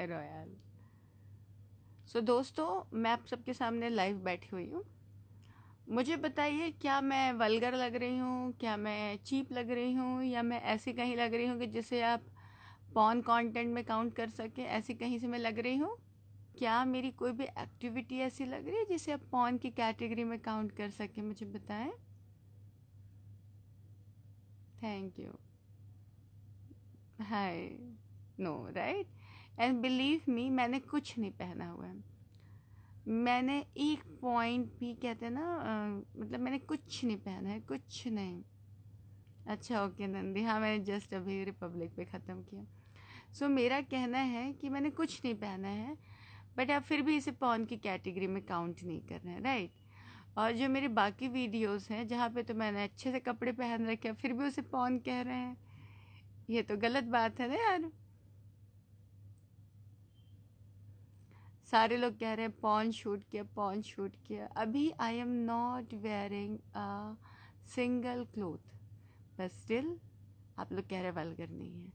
हाय royal सो दोस्तों मैं आप सबके सामने लाइव बैठी हुई हूँ मुझे बताइए क्या मैं वलगर लग रही हूँ क्या मैं चीप लग रही हूँ या मैं ऐसी कहीं लग रही हूँ कि जिसे आप पॉन कंटेंट में काउंट कर सकें ऐसी कहीं से मैं लग रही हूँ क्या मेरी कोई भी एक्टिविटी ऐसी लग रही है जिसे आप पॉन की कैटेगरी में काउंट कर सकें मुझे बताएं thank you hi no right and believe me मैंने कुछ नहीं पहना हुआ है मैंने एक पॉइंट भी कहते हैं ना आ, मतलब मैंने कुछ नहीं पहना है कुछ नहीं अच्छा ओके नंदी हाँ मैंने जस्ट अभी रिपब्लिक पे ख़त्म किया सो so, मेरा कहना है कि मैंने कुछ नहीं पहना है बट आप फिर भी इसे पॉन की कैटेगरी में काउंट नहीं कर रहे हैं राइट और जो मेरे बाकी वीडियोस हैं जहाँ पे तो मैंने अच्छे से कपड़े पहन रखे फिर भी उसे पॉन कह रहे हैं ये तो गलत बात है ना यार सारे लोग कह रहे हैं पॉन शूट किया पॉन शूट किया अभी I am not wearing single cloth but still आप लोग कह रहे वलगर नहीं है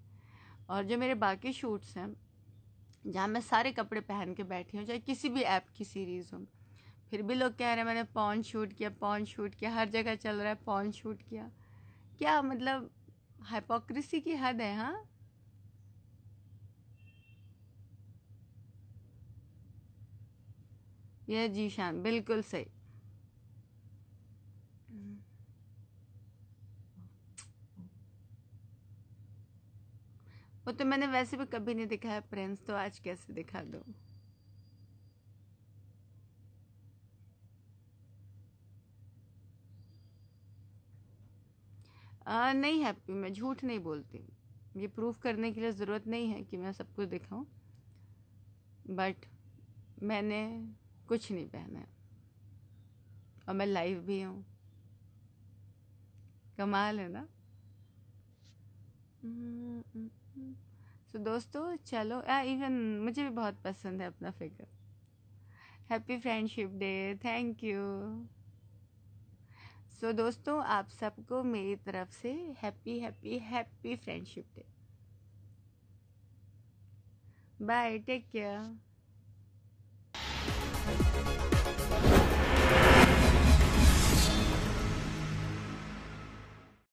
और जो मेरे बाकी शूट्स हैं जहाँ मैं सारे कपड़े पहन के बैठी हूँ चाहे किसी भी ऐप की सीरीज़ हो फिर भी लोग कह रहे हैं मैंने पॉन शूट किया पॉन शूट किया हर जगह चल रहा है पॉन शूट किया क्या मतलब हाइपोक्रेसी की हद है हाँ यह जीशान बिल्कुल सही वो तो मैंने वैसे भी कभी नहीं दिखा है प्रिंस तो आज कैसे दिखा दो आ, नहीं हैप्पी मैं झूठ नहीं बोलती ये प्रूफ करने के लिए ज़रूरत नहीं है कि मैं सब कुछ दिखाऊं बट मैंने कुछ नहीं पहना है और मैं लाइव भी हूँ कमाल है ना तो दोस्तों चलो इवन मुझे भी बहुत पसंद है अपना figure happy friendship day thank you so दोस्तों आप सबको मेरी तरफ से happy happy happy friendship day bye take care